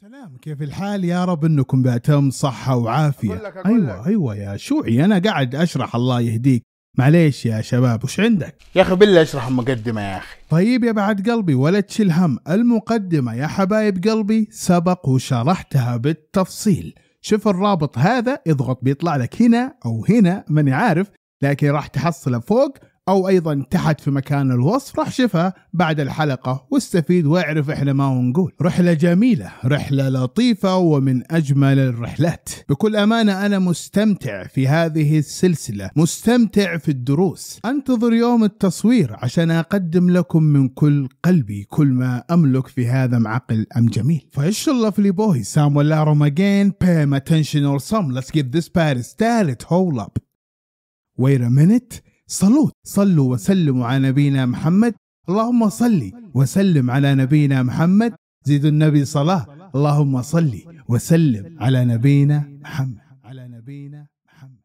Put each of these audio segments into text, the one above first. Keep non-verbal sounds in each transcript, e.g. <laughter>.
سلام كيف الحال يا رب انكم بأتم صحه وعافيه أقول لك أقول ايوه لك. ايوه يا شوعي انا قاعد اشرح الله يهديك معليش يا شباب وش عندك يا اخي بالله اشرح المقدمه يا اخي طيب يا بعد قلبي ولا تشيل هم المقدمه يا حبايب قلبي سبق وشرحتها بالتفصيل شوف الرابط هذا اضغط بيطلع لك هنا او هنا ماني عارف لكن راح تحصله فوق او ايضا تحت في مكان الوصف راح شوفها بعد الحلقه واستفيد واعرف احنا ما ونقول رحله جميله رحله لطيفه ومن اجمل الرحلات بكل امانه انا مستمتع في هذه السلسله مستمتع في الدروس انتظر يوم التصوير عشان اقدم لكم من كل قلبي كل ما املك في هذا معقل ام جميل فايش الله في بوي سام ولا روم اجين pay attention or some let's get this party started hold up wait a minute صلوا صلوا وسلموا على نبينا محمد اللهم صل وسلم على نبينا محمد زيد النبي صلاة اللهم صل وسلم على نبينا محمد على نبينا محمد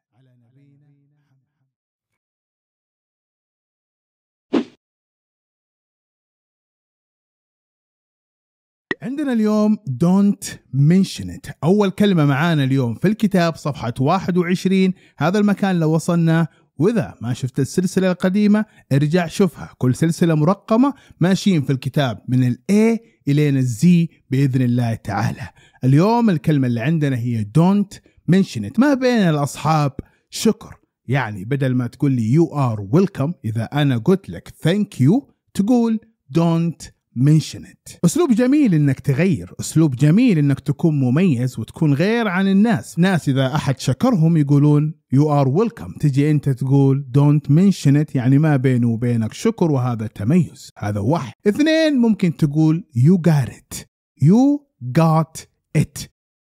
عندنا اليوم don't mention it أول كلمة معانا اليوم في الكتاب صفحة 21 هذا المكان لو وصلنا واذا ما شفت السلسله القديمه ارجع شوفها كل سلسله مرقمه ماشيين في الكتاب من الـ إلى الين Z باذن الله تعالى اليوم الكلمه اللي عندنا هي دونت it ما بين الاصحاب شكر يعني بدل ما تقول لي يو ار ويلكم اذا انا قلت لك ثانك يو تقول دونت منشن اسلوب جميل انك تغير اسلوب جميل انك تكون مميز وتكون غير عن الناس ناس اذا احد شكرهم يقولون يو ار ويلكم تجي انت تقول دونت منشن يعني ما بيني وبينك شكر وهذا تميز هذا واحد اثنين ممكن تقول يو جارت يو جات ات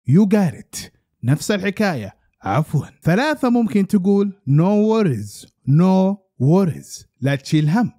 يو جارت نفس الحكايه عفوا ثلاثه ممكن تقول نو وريز نو وريز لا تشيل هم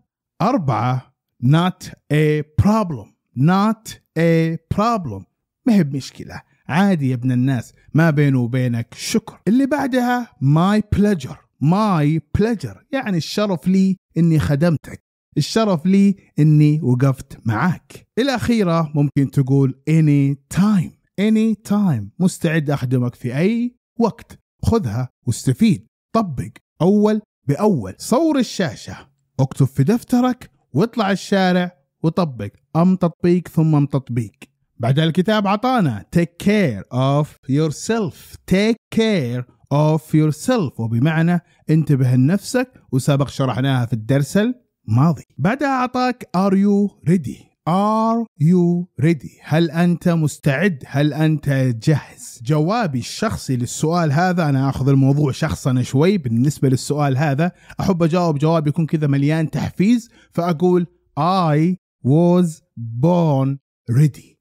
اربعه not a problem not a problem ما هي بمشكلة عادي يا ابن الناس ما بينه وبينك شكر اللي بعدها my pleasure my pleasure يعني الشرف لي اني خدمتك الشرف لي اني وقفت معاك الاخيرة ممكن تقول any time any time مستعد اخدمك في اي وقت خذها واستفيد طبق اول باول صور الشاشة اكتب في دفترك واطلع الشارع وطبق أم تطبيق ثم أم تطبيق بعد الكتاب عطانا take care of yourself take care of yourself وبمعنى انتبه لنفسك وسبق شرحناها في الدرس الماضي بعدها أعطاك are you ready Are you ready؟ هل أنت مستعد؟ هل أنت جاهز؟ جوابي الشخصي للسؤال هذا أنا أخذ الموضوع شخصا شوي بالنسبة للسؤال هذا أحب أجاوب جواب يكون كذا مليان تحفيز فأقول I was born ready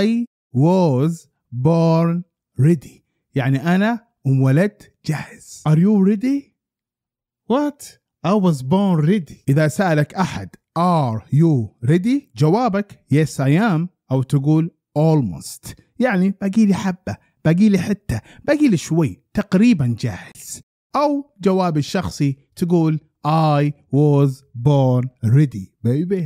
I was born ready يعني أنا انولدت جاهز Are you ready؟ What? I was born ready إذا سألك أحد Are you ready؟ جوابك Yes I am أو تقول Almost يعني باقي لي حبة باقي لي حتة باقي لي شوي تقريبا جاهز أو جواب الشخصي تقول I was born ready baby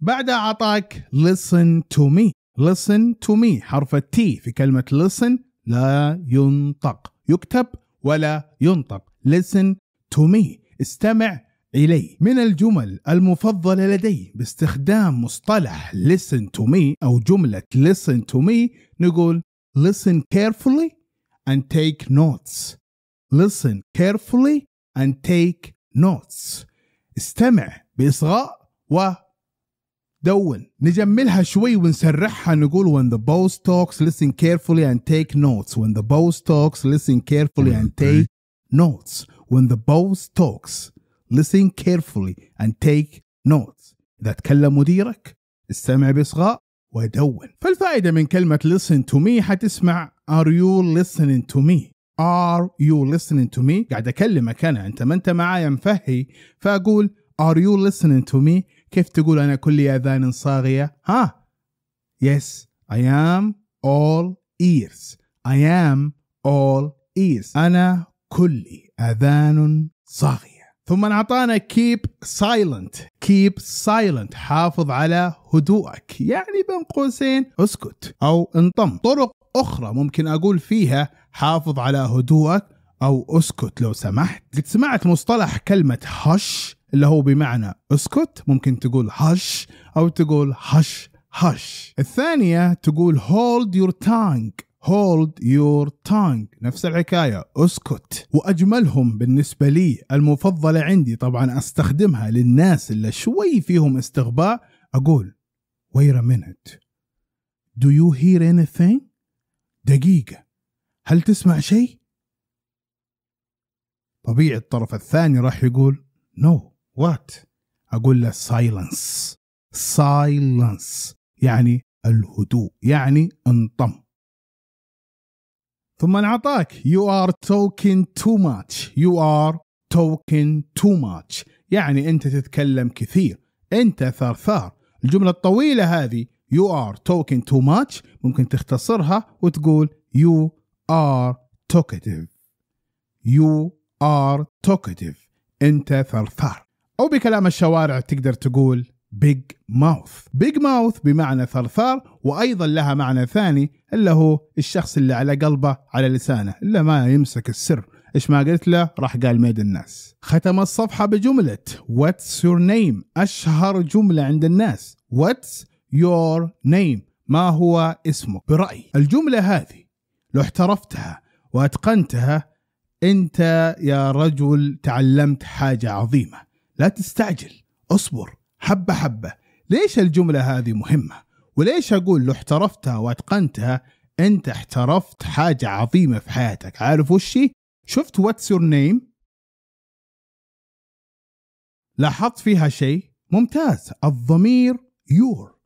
بعدها أعطاك listen to me listen to me حرف التي في كلمة listen لا ينطق يكتب ولا ينطق listen to me استمع إلي من الجمل المفضلة لدي باستخدام مصطلح listen to me أو جملة listen to me نقول listen carefully and take notes listen carefully and take notes استمع بإصغاء و دون نجملها شوي ونسرحها نقول when the boss talks listen carefully and take notes when the boss talks listen carefully and take notes when the boss talks listen carefully and take notes إذا تكلم مديرك استمع بإصغاء ودون فالفائدة من كلمة listen to me حتسمع are you listening to me are you listening to me قاعد أكلمك أنا أنت ما أنت معايا مفهي فأقول are you listening to me كيف تقول أنا كلي أذان صاغية ها yes I am all ears I am all ears أنا كلي أذان صاغية ثم اعطانا كيب سايلنت كيب سايلنت حافظ على هدوءك يعني بين قوسين اسكت او انطم طرق اخرى ممكن اقول فيها حافظ على هدوءك او اسكت لو سمحت قد سمعت مصطلح كلمه هش اللي هو بمعنى اسكت ممكن تقول هش او تقول هش هش الثانيه تقول هولد يور تانك هولد يور تانج نفس الحكاية اسكت وأجملهم بالنسبة لي المفضلة عندي طبعا أستخدمها للناس اللي شوي فيهم استغباء أقول wait a minute do you hear anything دقيقة هل تسمع شيء طبيعي الطرف الثاني راح يقول no what أقول له silence silence يعني الهدوء يعني انطم ثم انعطاك يو ار توكن تو ماتش يو ار توكن تو ماتش يعني انت تتكلم كثير انت ثرثار الجمله الطويله هذه يو ار توكن تو ماتش ممكن تختصرها وتقول يو ار توكتيف يو ار توكتيف انت ثرثار او بكلام الشوارع تقدر تقول بيج ماوث بيج ماوث بمعنى ثرثار وأيضا لها معنى ثاني اللي هو الشخص اللي على قلبه على لسانه اللي ما يمسك السر ايش ما قلت له راح قال ميد الناس ختم الصفحة بجملة واتس يور نيم أشهر جملة عند الناس واتس يور نيم ما هو اسمك برأيي الجملة هذه لو احترفتها وأتقنتها أنت يا رجل تعلمت حاجة عظيمة لا تستعجل اصبر حبة حبة ليش الجملة هذه مهمة وليش أقول لو احترفتها واتقنتها أنت احترفت حاجة عظيمة في حياتك عارف وشي شفت واتس يور نيم لاحظت فيها شيء ممتاز الضمير يور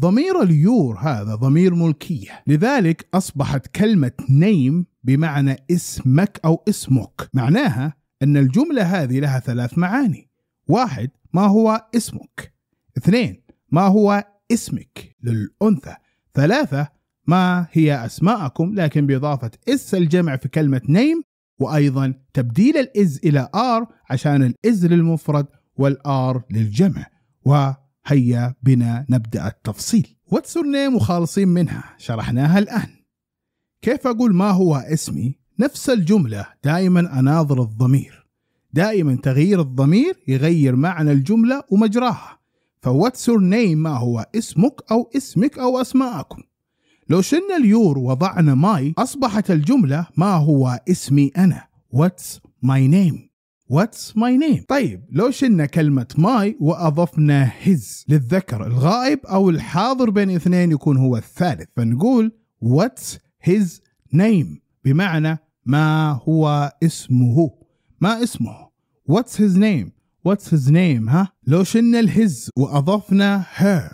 ضمير اليور هذا ضمير ملكية لذلك أصبحت كلمة نيم بمعنى اسمك أو اسمك معناها أن الجملة هذه لها ثلاث معاني واحد ما هو اسمك اثنين ما هو اسمك للأنثى ثلاثة ما هي أسماءكم لكن بإضافة اس الجمع في كلمة نيم وأيضا تبديل الإز إلى آر عشان الإز للمفرد والآر للجمع وهيا بنا نبدأ التفصيل your نيم وخالصين منها شرحناها الآن كيف أقول ما هو اسمي نفس الجملة دائما أناظر الضمير دائما تغيير الضمير يغير معنى الجملة ومجراها فواتس يور نيم ما هو اسمك أو اسمك أو أسماءكم لو شلنا اليور وضعنا ماي أصبحت الجملة ما هو اسمي أنا واتس ماي نيم واتس ماي نيم طيب لو شلنا كلمة ماي وأضفنا هيز للذكر الغائب أو الحاضر بين اثنين يكون هو الثالث فنقول واتس هيز نيم بمعنى ما هو اسمه ما اسمه واتس هيز نيم واتس هيز نيم ها لو شلنا الهز واضفنا هير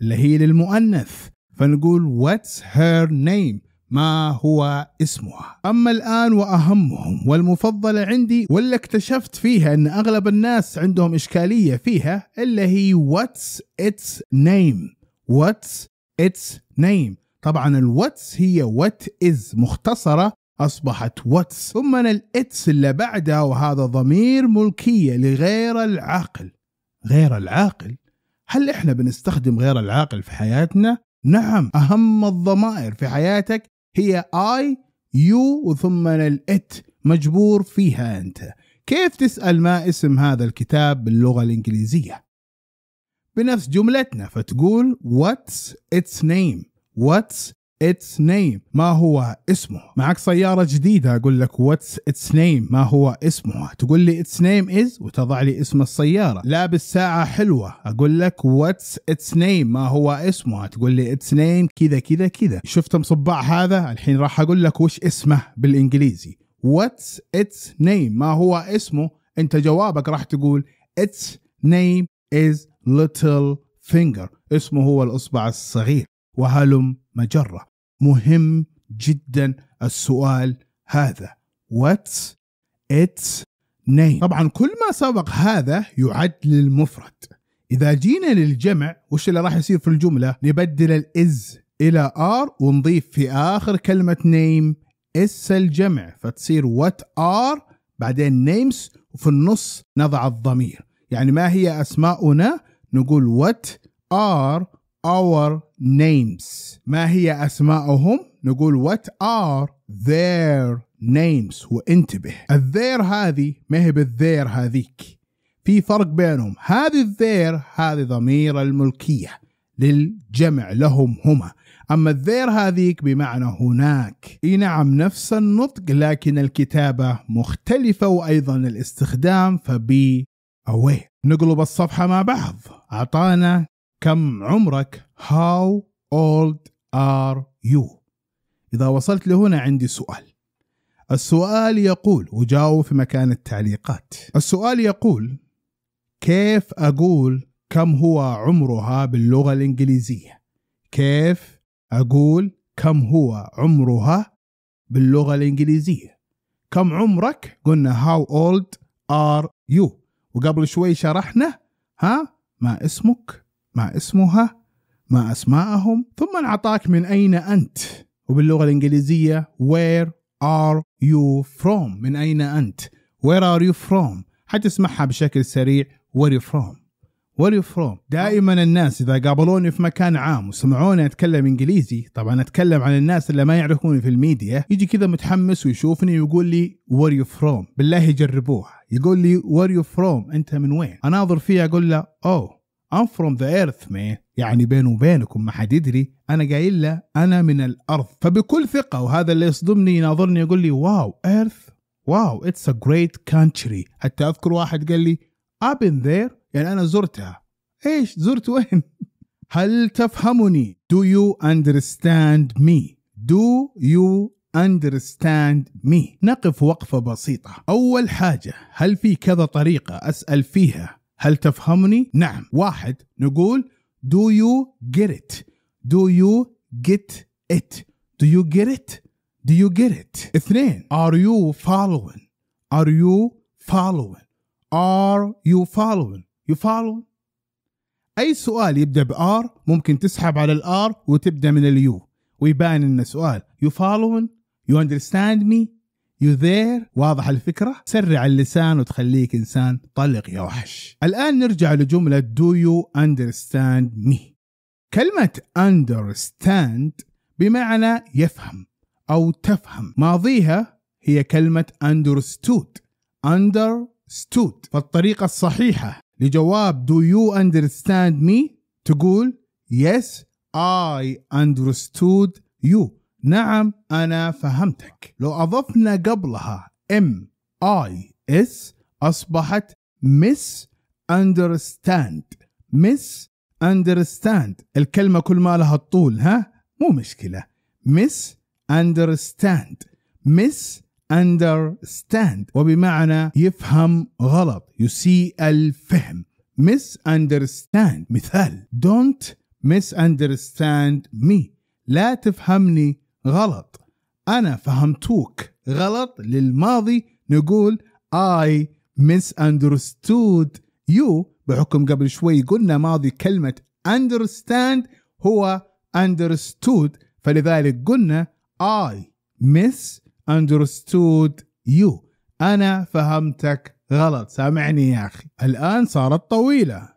اللي هي للمؤنث فنقول واتس هير نيم ما هو اسمها أما الآن وأهمهم والمفضلة عندي واللي اكتشفت فيها أن أغلب الناس عندهم إشكالية فيها اللي هي what's its name what's its name طبعا الواتس هي وات از مختصرة أصبحت واتس ثم الإتس اللي بعدها وهذا ضمير ملكية لغير العاقل غير العاقل هل إحنا بنستخدم غير العاقل في حياتنا؟ نعم أهم الضمائر في حياتك هي I يو وثم الإت مجبور فيها أنت كيف تسأل ما اسم هذا الكتاب باللغة الإنجليزية؟ بنفس جملتنا فتقول what's its name what's its name ما هو اسمه معك سيارة جديدة أقول لك what's its name ما هو اسمها تقول لي its name is وتضع لي اسم السيارة لابس ساعة حلوة أقول لك what's its name ما هو اسمها تقول لي its name كذا كذا كذا شفت مصباع هذا الحين راح أقول لك وش اسمه بالإنجليزي what's its name ما هو اسمه أنت جوابك راح تقول its name is little finger اسمه هو الإصبع الصغير وهلم مجرة مهم جدا السؤال هذا what's its name طبعا كل ما سبق هذا يعد للمفرد إذا جينا للجمع وش اللي راح يصير في الجملة نبدل الإز إلى آر ونضيف في آخر كلمة نيم اس الجمع فتصير وات آر بعدين نيمز وفي النص نضع الضمير يعني ما هي أسماؤنا نقول وات آر our names ما هي أسماءهم نقول what are their names وانتبه الذير هذه ما هي بالذير هذيك في فرق بينهم هذه الذير هذه ضمير الملكية للجمع لهم هما أما الذير هذيك بمعنى هناك إي نعم نفس النطق لكن الكتابة مختلفة وأيضا الاستخدام فبي أوي نقلب الصفحة مع بعض أعطانا كم عمرك How old are you إذا وصلت لهنا عندي سؤال السؤال يقول وجاوب في مكان التعليقات السؤال يقول كيف أقول كم هو عمرها باللغة الإنجليزية كيف أقول كم هو عمرها باللغة الإنجليزية كم عمرك قلنا how old are you وقبل شوي شرحنا ها ما اسمك ما اسمها ما أسماءهم ثم أعطاك من أين أنت وباللغة الإنجليزية where are you from من أين أنت where are you from حتسمعها بشكل سريع where are you from where are you from دائما الناس إذا قابلوني في مكان عام وسمعوني أتكلم إنجليزي طبعا أتكلم عن الناس اللي ما يعرفوني في الميديا يجي كذا متحمس ويشوفني ويقول لي where are you from بالله يجربوها يقول لي where are you from أنت من وين أناظر فيه أقول له oh I'm from the earth مان يعني بينه وبينكم ما حد يدري انا قايل له انا من الارض فبكل ثقه وهذا اللي يصدمني يناظرني يقول لي واو ايرث واو اتس ا جريت كانتري حتى اذكر واحد قال لي ابن ذير يعني انا زرتها ايش زرت وين <laughs> هل تفهمني do you understand me do you understand me نقف وقفة بسيطة أول حاجة هل في كذا طريقة أسأل فيها هل تفهمني؟ نعم واحد نقول Do you get it? Do you get it? Do you get it? Do you get it? اثنين Are you following? Are you following? Are you following? You following? أي سؤال يبدأ بآر ممكن تسحب على الآر وتبدأ من اليو ويبان إنه سؤال You following? You understand me? يو ذير واضح الفكرة سرع اللسان وتخليك إنسان طلق يا وحش الآن نرجع لجملة do you understand me كلمة understand بمعنى يفهم أو تفهم ماضيها هي كلمة understood understood فالطريقة الصحيحة لجواب do you understand me تقول yes I understood you نعم أنا فهمتك لو أضفنا قبلها M I S أصبحت مس أندرستاند مس أندرستاند الكلمة كل ما لها الطول ها مو مشكلة مس أندرستاند مس أندرستاند وبمعنى يفهم غلط يسيء الفهم مس أندرستاند مثال don't misunderstand me لا تفهمني غلط انا فهمتوك غلط للماضي نقول اي مس اندرستود يو بحكم قبل شوي قلنا ماضي كلمه understand هو understood فلذلك قلنا I misunderstood you أنا فهمتك غلط سامعني يا أخي الآن صارت طويلة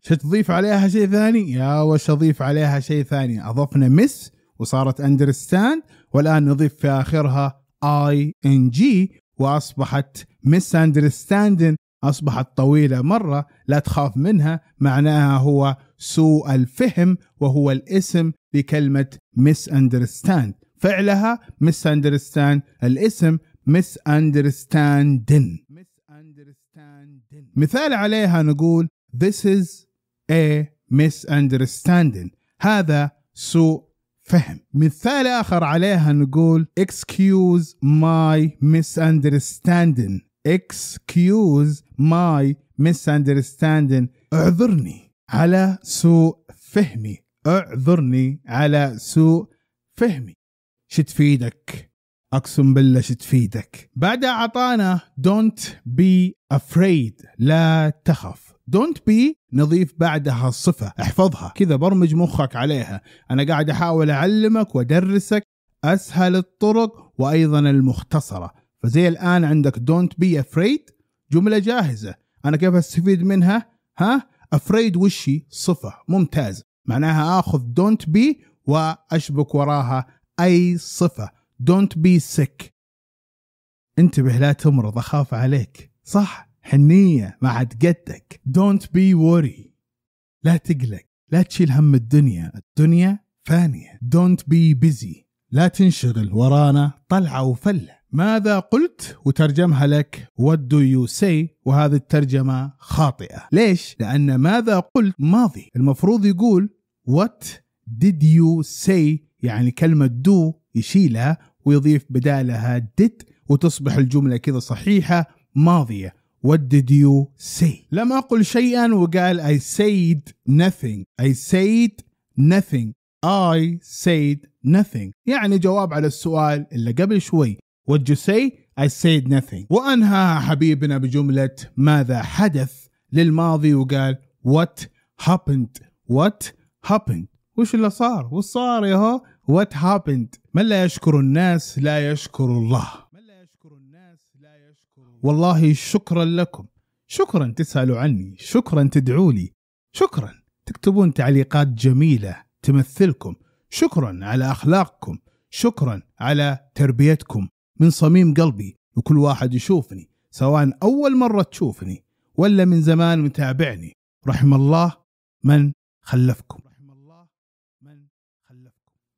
شتضيف عليها شيء ثاني يا وش أضيف عليها شيء ثاني أضفنا مس وصارت اندرستاند والان نضيف في اخرها اي ان جي واصبحت مس اندرستاندن اصبحت طويله مره لا تخاف منها معناها هو سوء الفهم وهو الاسم لكلمه مس اندرستاند فعلها مس اندرستاند الاسم مس اندرستاندن مثال عليها نقول this is a misunderstanding هذا سوء فهم مثال آخر عليها نقول excuse my misunderstanding excuse my misunderstanding اعذرني على سوء فهمي اعذرني على سوء فهمي شو تفيدك اقسم بالله شو تفيدك بعدها اعطانا don't be afraid لا تخف دونت بي نضيف بعدها الصفة احفظها كذا برمج مخك عليها أنا قاعد أحاول أعلمك وأدرسك أسهل الطرق وأيضا المختصرة فزي الآن عندك دونت بي افريد جملة جاهزة أنا كيف أستفيد منها ها افريد وشي صفة ممتاز معناها أخذ دونت بي وأشبك وراها أي صفة دونت بي سك انتبه لا تمرض أخاف عليك صح حنية مع قدك دونت بي وري لا تقلق لا تشيل هم الدنيا الدنيا فانية دونت بي بيزي لا تنشغل ورانا طلعة وفلة ماذا قلت وترجمها لك what do you say وهذه الترجمة خاطئة ليش؟ لأن ماذا قلت ماضي المفروض يقول what did you say يعني كلمة do يشيلها ويضيف بدالها did وتصبح الجملة كذا صحيحة ماضية What did you say? لم أقل شيئا وقال I said nothing. I said nothing. I said nothing. يعني جواب على السؤال اللي قبل شوي. What did you say? I said nothing. وأنهى حبيبنا بجملة ماذا حدث للماضي وقال What happened? What happened? وش اللي صار؟ وش صار يا هو؟ What happened؟ من لا يشكر الناس لا يشكر الله. والله شكرا لكم شكرا تسالوا عني شكرا تدعوا لي شكرا تكتبون تعليقات جميله تمثلكم شكرا على اخلاقكم شكرا على تربيتكم من صميم قلبي وكل واحد يشوفني سواء اول مره تشوفني ولا من زمان متابعني رحم الله من خلفكم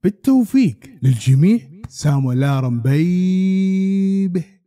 بالتوفيق للجميع سامو لارم بيبه